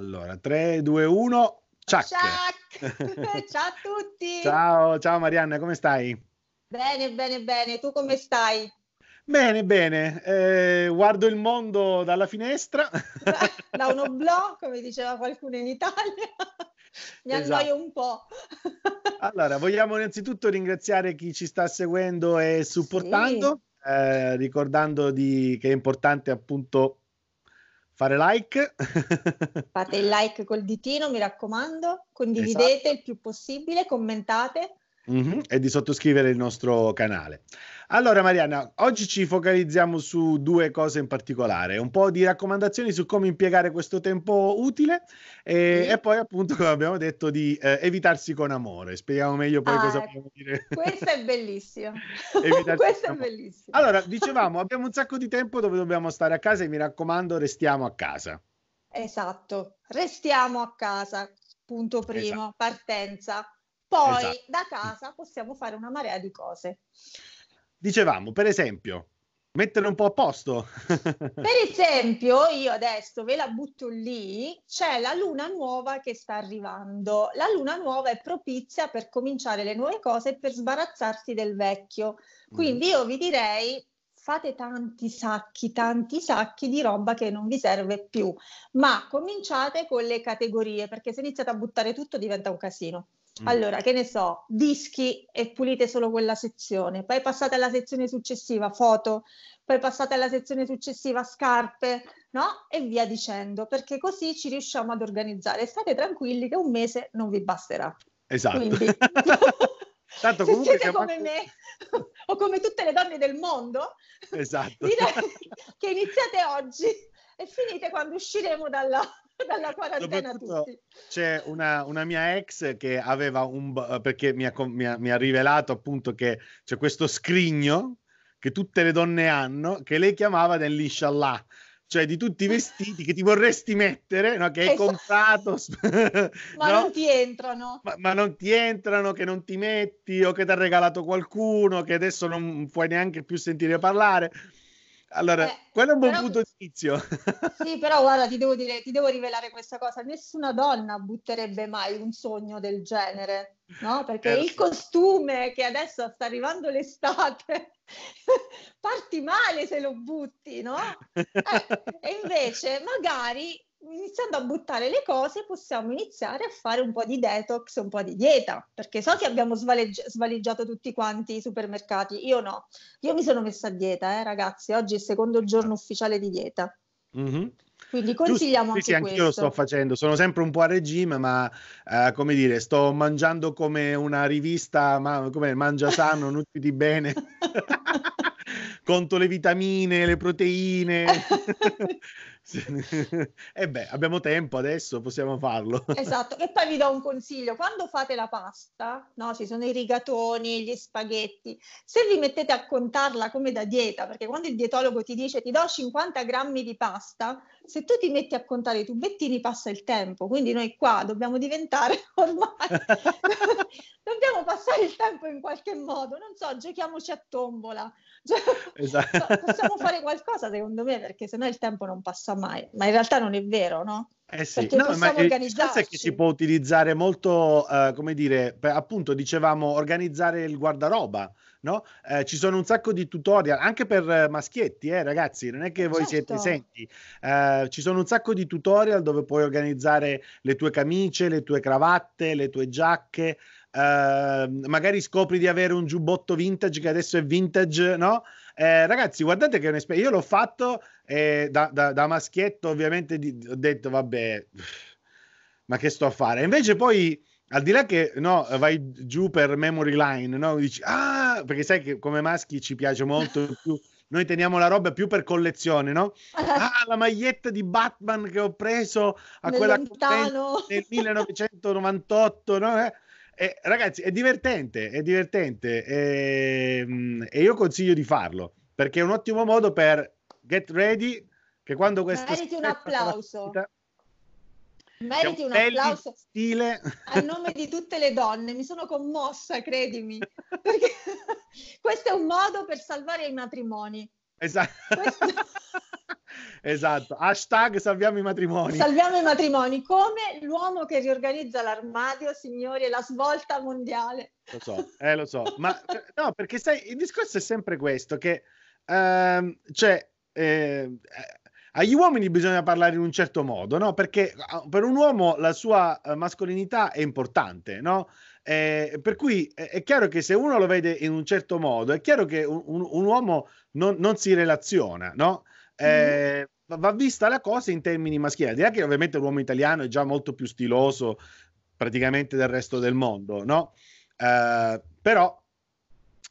Allora, 3, 2, 1, ciao! ciao a tutti! Ciao, ciao Marianna, come stai? Bene, bene, bene, tu come stai? Bene, bene, eh, guardo il mondo dalla finestra. da uno oblò, come diceva qualcuno in Italia. Mi esatto. un po'. allora, vogliamo innanzitutto ringraziare chi ci sta seguendo e supportando, sì. eh, ricordando di, che è importante appunto fare like. Fate il like col ditino, mi raccomando, condividete esatto. il più possibile, commentate. Mm-hmm, e di sottoscrivere il nostro canale. Allora Mariana, oggi ci focalizziamo su due cose in particolare, un po' di raccomandazioni su come impiegare questo tempo utile e, e poi appunto come abbiamo detto di eh, evitarsi con amore, spieghiamo meglio poi ah, cosa vogliamo dire. Questo è bellissimo. questo è bellissimo. Allora, dicevamo, abbiamo un sacco di tempo dove dobbiamo stare a casa e mi raccomando restiamo a casa. Esatto, restiamo a casa, punto primo, esatto. partenza. Poi esatto. da casa possiamo fare una marea di cose. Dicevamo, per esempio, mettere un po' a posto. per esempio, io adesso ve la butto lì, c'è la luna nuova che sta arrivando. La luna nuova è propizia per cominciare le nuove cose e per sbarazzarsi del vecchio. Quindi mm. io vi direi fate tanti sacchi, tanti sacchi di roba che non vi serve più, ma cominciate con le categorie, perché se iniziate a buttare tutto diventa un casino. Mm. Allora, che ne so, dischi e pulite solo quella sezione, poi passate alla sezione successiva, foto, poi passate alla sezione successiva, scarpe, no? E via dicendo, perché così ci riusciamo ad organizzare. State tranquilli che un mese non vi basterà. Esatto. Quindi... Tanto se siete come me o come tutte le donne del mondo, esatto. che iniziate oggi e finite quando usciremo dalla, dalla quarantena tutti. C'è una, una, mia ex che aveva un... Eh, perché mi ha, mi ha, mi ha rivelato appunto che c'è questo scrigno che tutte le donne hanno, che lei chiamava dell'Ishallah cioè di tutti i vestiti che ti vorresti mettere, no? che hai esatto. comprato, ma no? non ti entrano. Ma, ma, non ti entrano, che non ti metti o che ti ha regalato qualcuno, che adesso non puoi neanche più sentire parlare. Allora, eh, quello è un buon però, punto di inizio. Sì, però guarda, ti devo, dire, ti devo rivelare questa cosa. Nessuna donna butterebbe mai un sogno del genere, no? Perché eh, il costume che adesso sta arrivando l'estate, parti male se lo butti, no? Eh, e invece magari iniziando a buttare le cose possiamo iniziare a fare un po' di detox, un po' di dieta, perché so che abbiamo svaleggi- svaligiato tutti quanti i supermercati, io no, io mi sono messa a dieta, eh, ragazzi, oggi è il secondo giorno ufficiale di dieta. Mm-hmm. Quindi consigliamo Giusto, sì, anche sì, anch'io lo sto facendo, sono sempre un po' a regime, ma eh, come dire, sto mangiando come una rivista, ma, come mangia sano, nutriti bene. Conto le vitamine, le proteine. e eh beh, abbiamo tempo adesso, possiamo farlo. esatto, e poi vi do un consiglio, quando fate la pasta, no, ci sono i rigatoni, gli spaghetti, se vi mettete a contarla come da dieta, perché quando il dietologo ti dice ti do 50 grammi di pasta, se tu ti metti a contare i tubettini passa il tempo, quindi noi qua dobbiamo diventare ormai, dobbiamo passare il tempo in qualche modo, non so, giochiamoci a tombola, cioè, esatto. possiamo fare qualcosa secondo me perché sennò il tempo non passa passa mai, ma in realtà non è vero, no? Eh sì, Perché no, possiamo ma organizzarci. È che si può utilizzare molto, eh, come dire, per, appunto dicevamo organizzare il guardaroba, no? Eh, ci sono un sacco di tutorial anche per maschietti, eh, ragazzi, non è che voi certo. siete esenti. Eh, ci sono un sacco di tutorial dove puoi organizzare le tue camicie, le tue cravatte, le tue giacche. Ehm, magari scopri di avere un giubbotto vintage che adesso è vintage, no? Eh, ragazzi, guardate che è un'esperienza. Io l'ho fatto e da, da, da maschietto ovviamente di, ho detto, vabbè, ma che sto a fare? Invece poi al di là che no, vai giù per memory line, no? Dici, ah, perché sai che come maschi ci piace molto più. Noi teniamo la roba più per collezione, no? Ah, la maglietta di Batman che ho preso a nel quella nel 1998, no? Eh, eh, ragazzi, è divertente, è divertente eh, e io consiglio di farlo perché è un ottimo modo per Get ready, che quando questa... Meriti un applauso. Vita, Meriti un, un applauso. Stile. A nome di tutte le donne, mi sono commossa, credimi, perché questo è un modo per salvare i matrimoni. Esatto. Questo... esatto. Hashtag salviamo i matrimoni. Salviamo i matrimoni, come l'uomo che riorganizza l'armadio, signori, è la svolta mondiale. Lo so, eh, lo so. Ma no, perché sai, il discorso è sempre questo, che ehm, cioè, Ehm, eh, agli uomini bisogna parlare in un certo modo, no? Perché per un uomo la sua eh, mascolinità è importante, no? Eh, per cui è chiaro che se uno lo vede in un certo modo, è chiaro che un, un uomo non, non, si relaziona, no? Mm-hmm. Eh, mm va vista la cosa in termini maschili. Al che ovviamente l'uomo italiano è già molto più stiloso praticamente del resto del mondo, no? Eh, però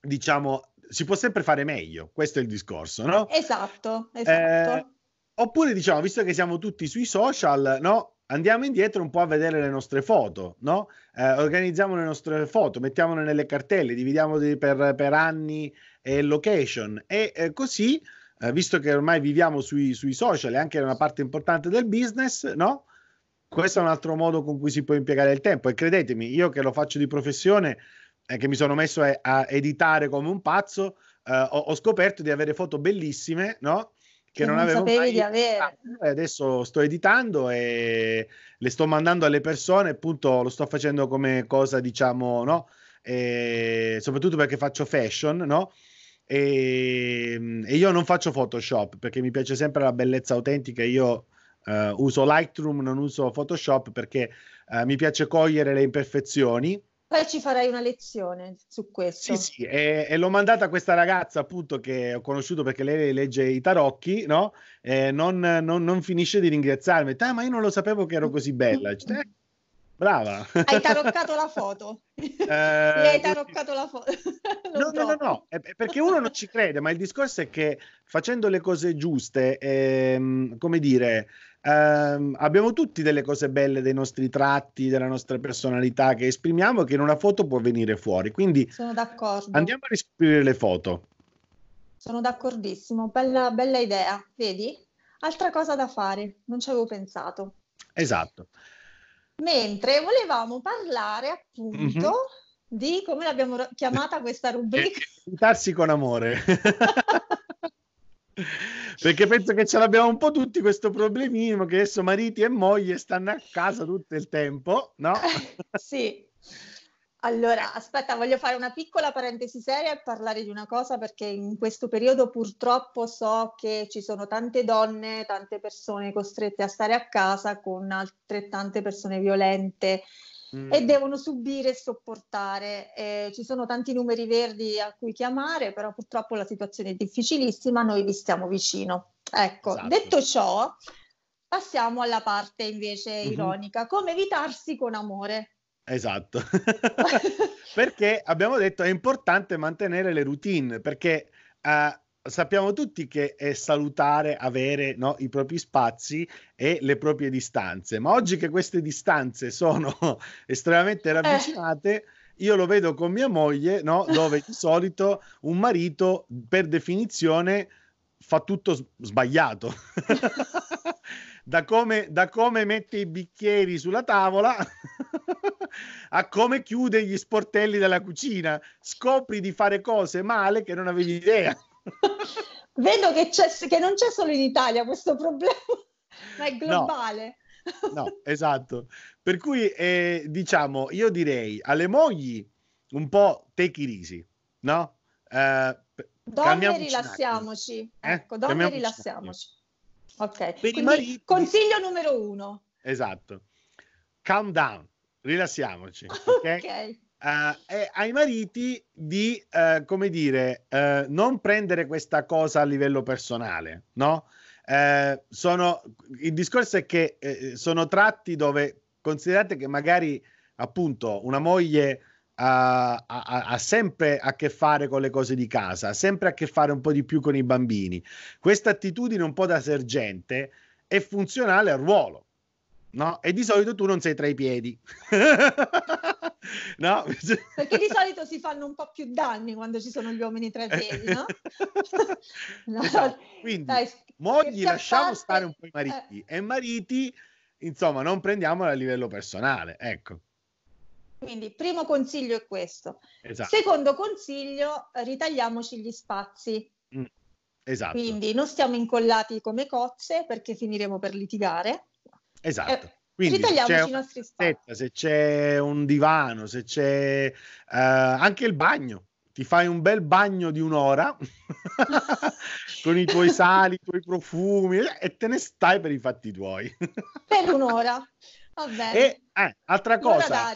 diciamo si può sempre fare meglio, questo è il discorso, no? Esatto, esatto. Eh, oppure diciamo, visto che siamo tutti sui social, no? Andiamo indietro un po' a vedere le nostre foto, no? Eh, organizziamo le nostre foto, mettiamole nelle cartelle, dividiamole per, per anni e location e eh, così, eh, visto che ormai viviamo sui, sui social e anche una parte importante del business, no? Questo è un altro modo con cui si può impiegare il tempo e credetemi, io che lo faccio di professione, eh, che mi sono messo a, eh, a editare come un pazzo, eh, ho, ho, scoperto di avere foto bellissime, no? Che, non, non avevo mai di avere. Adesso sto editando e le sto mandando alle persone, appunto lo sto facendo come cosa, diciamo, no? E soprattutto perché faccio fashion, no? E, ehm, e, io non faccio Photoshop perché mi piace sempre la bellezza autentica. Io eh, uso Lightroom, non uso Photoshop perché eh, mi piace cogliere le imperfezioni poi ci farai una lezione su questo. Sì, sì, e, e, l'ho mandata a questa ragazza appunto che ho conosciuto perché lei legge i tarocchi, no? E non, non, non finisce di ringraziarmi. Ah, ma io non lo sapevo che ero così bella. Cioè, Brava. Hai taroccato la foto. Eh, hai taroccato la foto. no, no, no, no, perché uno non ci crede, ma il discorso è che facendo le cose giuste, ehm, come dire, Um, abbiamo tutti delle cose belle dei nostri tratti, della nostra personalità che esprimiamo e che in una foto può venire fuori. Quindi sono d'accordo. Andiamo a riscoprire le foto. Sono d'accordissimo, bella, bella idea, vedi? Altra cosa da fare, non ci avevo pensato. Esatto. Mentre volevamo parlare appunto mm-hmm. di come l'abbiamo chiamata questa rubrica. Darsi con amore. Perché penso che ce l'abbiamo un po' tutti questo problemino che adesso mariti e moglie stanno a casa tutto il tempo, no? sì. Allora, aspetta, voglio fare una piccola parentesi seria e parlare di una cosa perché in questo periodo purtroppo so che ci sono tante donne, tante persone costrette a stare a casa con altrettante persone violente mm. e devono subire e sopportare. Eh, ci sono tanti numeri verdi a cui chiamare, però purtroppo la situazione è difficilissima, noi vi stiamo vicino. Ecco, esatto. detto ciò, passiamo alla parte invece mm-hmm. ironica, come evitarsi con amore. Esatto, perché abbiamo detto è importante mantenere le routine, perché... Uh, sappiamo tutti che è salutare avere no, i propri spazi e le proprie distanze, ma oggi che queste distanze sono estremamente eh. ravvicinate. Eh io lo vedo con mia moglie, no? dove di solito un marito per definizione fa tutto s- sbagliato. da, come, da, come, mette i bicchieri sulla tavola a come chiude gli sportelli della cucina, scopri di fare cose male che non avevi idea. Vedo che, che, non c'è solo in Italia questo problema, ma è globale. No, no esatto. Per cui, eh, diciamo, io direi alle mogli un po' techi risi, no? Eh, donne rilassiamoci. Eh? Ecco, donne rilassiamoci. Ok, per mariti... consiglio numero uno. Esatto. Calm down, rilassiamoci. ok. okay eh, ai mariti di, eh, come dire, eh, non prendere questa cosa a livello personale, no? Eh, sono, il discorso è che eh, sono tratti dove considerate che magari appunto una moglie ha, ha, ha, sempre a che fare con le cose di casa, ha sempre a che fare un po' di più con i bambini. Questa attitudine un po' da sergente è funzionale al ruolo, no? E di solito tu non sei tra i piedi. no? Perché di solito si fanno un po' più danni quando ci sono gli uomini tra piedi, eh. no? no. Esatto. Quindi, Dai, mogli lasciamo parte... stare un po' i mariti eh. e mariti, insomma, non prendiamolo a livello personale, ecco. Quindi, primo consiglio è questo. Esatto. Secondo consiglio, ritagliamoci gli spazi. Mm. Esatto. Quindi non stiamo incollati come cozze perché finiremo per litigare. Esatto. Eh, quindi Ritagliamoci i nostri spazi. Se c'è un divano, se c'è eh, anche il bagno, ti fai un bel bagno di un'ora con i tuoi sali, i tuoi profumi eh, e te ne stai per i fatti tuoi. per un'ora, va E, eh, altra cosa.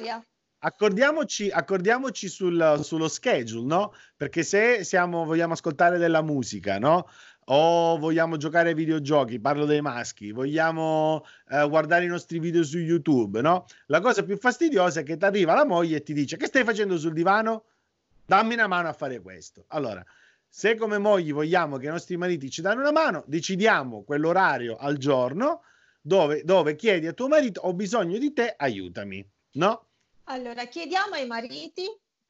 Accordiamoci, accordiamoci sul, sullo schedule, no? Perché se siamo, vogliamo ascoltare della musica, no? o vogliamo giocare ai videogiochi, parlo dei maschi, vogliamo eh, guardare i nostri video su YouTube, no? La cosa più fastidiosa è che ti arriva la moglie e ti dice che stai facendo sul divano? Dammi una mano a fare questo. Allora, se come mogli vogliamo che i nostri mariti ci danno una mano, decidiamo quell'orario al giorno dove, dove chiedi a tuo marito ho bisogno di te, aiutami, no? Allora, chiediamo ai mariti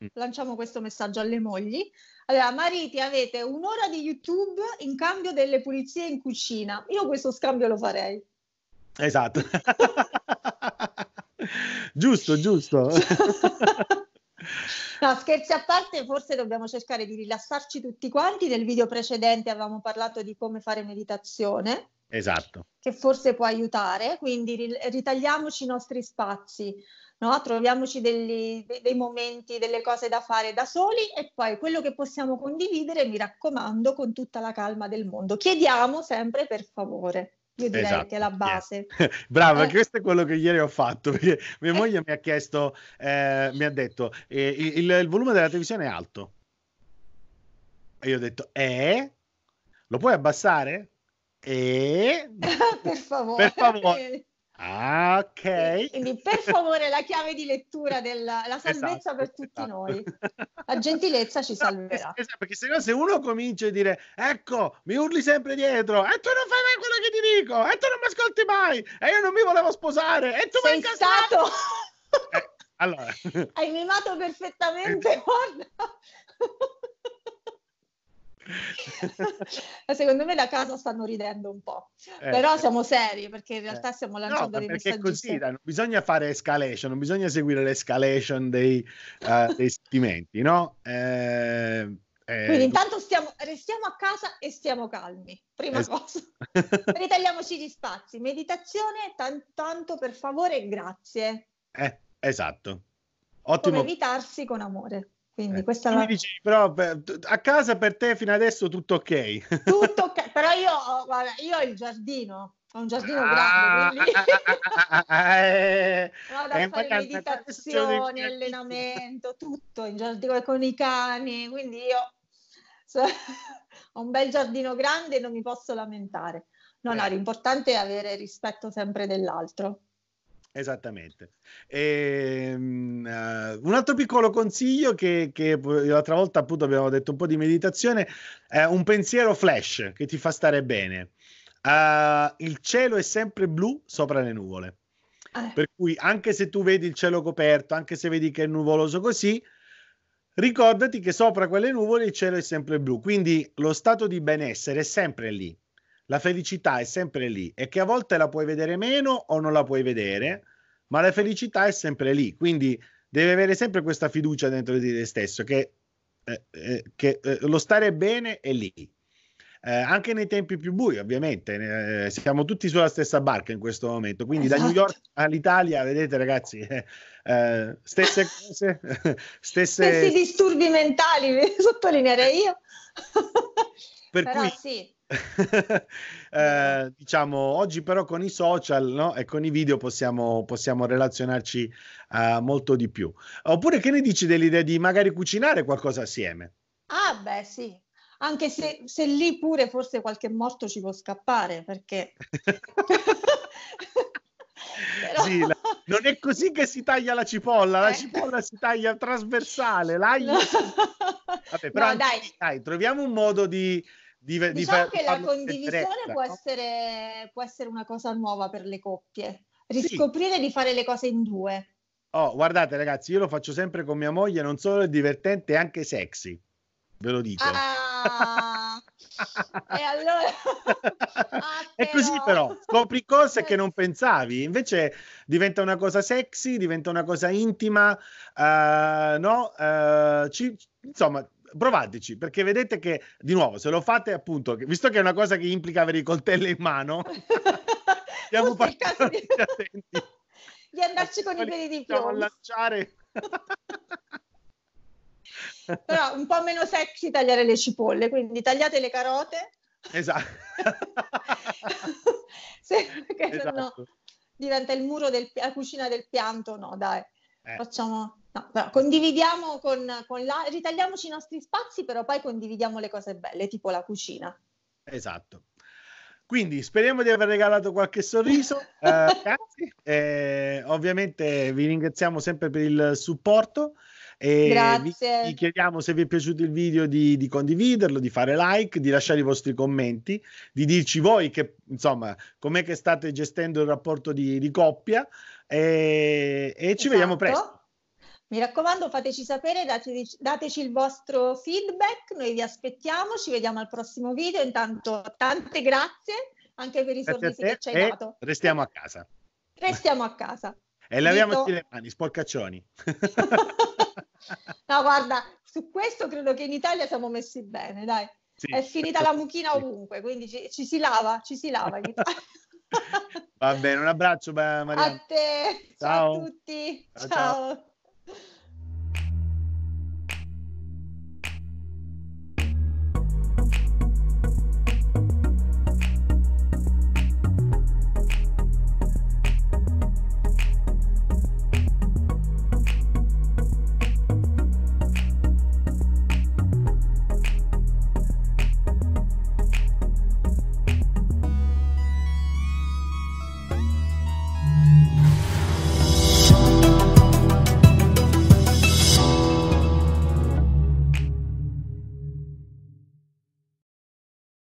Mm. lanciamo questo messaggio alle mogli. Allora, mariti, avete un'ora di YouTube in cambio delle pulizie in cucina. Io questo scambio lo farei. Esatto. giusto, giusto. No, scherzi a parte, forse dobbiamo cercare di rilassarci tutti quanti. Nel video precedente avevamo parlato di come fare meditazione. Esatto. Che forse può aiutare, quindi ritagliamoci i nostri spazi no? troviamoci degli, dei momenti, delle cose da fare da soli e poi quello che possiamo condividere, mi raccomando, con tutta la calma del mondo. Chiediamo sempre per favore. Io direi esatto, che è la base. Yeah. Brava, eh. questo è quello che ieri ho fatto, mia eh. moglie mi ha chiesto, eh, mi ha detto, il, il, volume della televisione è alto. E io ho detto, eh? Lo puoi abbassare? Eh? per favore. Per favore. Ah, ok. Quindi per favore la chiave di lettura della esatto, salvezza esatto, per tutti esatto. noi. La gentilezza ci salverà. Esatto, perché se no se uno comincia a dire ecco, mi urli sempre dietro e tu non fai mai quello che ti dico e tu non mi ascolti mai e io non mi volevo sposare e tu mi hai stato... eh, allora. Hai mimato perfettamente, guarda. Secondo me la casa stanno ridendo un po', eh, però siamo seri perché in realtà eh. stiamo lanciando no, dei messaggi. Così, non bisogna fare escalation, non bisogna seguire l'escalation dei, uh, dei sentimenti, no? Eh, eh Quindi intanto stiamo, restiamo a casa e stiamo calmi, prima es- cosa. Ritagliamoci gli spazi, meditazione, tan- tanto per favore grazie. Eh, esatto. Ottimo. Come evitarsi con amore. Quindi eh, questa la... dici, però a casa per te fino adesso tutto ok. Tutto ok, però io, guarda, io ho il giardino, ho un giardino ah, grande, quindi ah, ah, ah, ah, ah eh, vado a fare meditazioni, allenamento, tutto in giardino con i cani, quindi io so, ho un bel giardino grande e non mi posso lamentare. No, eh. no, l'importante è avere rispetto sempre dell'altro. Esattamente. E, ehm, uh, eh, un altro piccolo consiglio che, che, l'altra volta appunto abbiamo detto un po' di meditazione, è un pensiero flash che ti fa stare bene. Uh, il cielo è sempre blu sopra le nuvole. Eh. Per cui anche se tu vedi il cielo coperto, anche se vedi che è nuvoloso così, ricordati che sopra quelle nuvole il cielo è sempre blu. Quindi lo stato di benessere è sempre lì la felicità è sempre lì e che a volte la puoi vedere meno o non la puoi vedere, ma la felicità è sempre lì. Quindi devi avere sempre questa fiducia dentro di te stesso che, eh, eh che eh, lo stare bene è lì. Eh, anche nei tempi più bui, ovviamente, eh, siamo tutti sulla stessa barca in questo momento. Quindi, esatto. da New esatto. York all'Italia, vedete, ragazzi, stesse cose, stesse... stessi disturbi mentali, sottolineerei io. per Però cui, sì eh, diciamo, oggi però con i social no? e con i video possiamo, possiamo relazionarci eh, molto di più. Oppure che ne dici dell'idea di magari cucinare qualcosa assieme? Ah, beh, sì. Anche se, se lì pure forse qualche morto ci può scappare, perché... Però... Sì, la... non è così che si taglia la cipolla, la eh. cipolla si taglia trasversale, l'aglio. No. Vabbè, però no, anche... dai. dai. troviamo un modo di di, diciamo di far, che la condivisione può essere, può essere, una cosa nuova per le coppie, riscoprire sì. di fare le cose in due. Oh, guardate ragazzi, io lo faccio sempre con mia moglie, non solo è divertente, è anche sexy, ve lo dico. Ah, e allora... ah, è così però, scopri cose che eh. non pensavi, invece diventa una cosa sexy, diventa una cosa intima, uh, no? Uh, ci, insomma, provateci, perché vedete che, di nuovo, se lo fate appunto, visto che è una cosa che implica avere i coltelli in mano, siamo particolari di... attenti. Di andarci con i piedi di piombo. lanciare... Però un po' meno sexy tagliare le cipolle, quindi tagliate le carote. Esatto. se, che esatto. no, diventa il muro della cucina del pianto, no dai. Eh. Facciamo... No, no, condividiamo con, con la... ritagliamoci i nostri spazi, però poi condividiamo le cose belle, tipo la cucina. Esatto. Quindi speriamo di aver regalato qualche sorriso, eh, ragazzi. Eh, ovviamente vi ringraziamo sempre per il supporto. E vi, vi, chiediamo se vi è piaciuto il video di, di, condividerlo, di fare like, di lasciare i vostri commenti, di dirci voi che insomma com'è che state gestendo il rapporto di, di coppia e, e ci esatto. vediamo presto. Mi raccomando, fateci sapere, dateci, dateci, il vostro feedback, noi vi aspettiamo, ci vediamo al prossimo video. Intanto tante grazie anche per i grazie sorrisi che ci hai dato. Restiamo a casa. Restiamo a casa. E laviamoci Dito. le mani, sporcaccioni. no, guarda, su questo credo che in Italia siamo messi bene, dai. Sì, è finita certo. la mucchina ovunque, quindi ci, ci, si lava, ci si lava in Italia. Va bene, un abbraccio Maria. A te, ciao, ciao a tutti. ciao. ciao. ciao.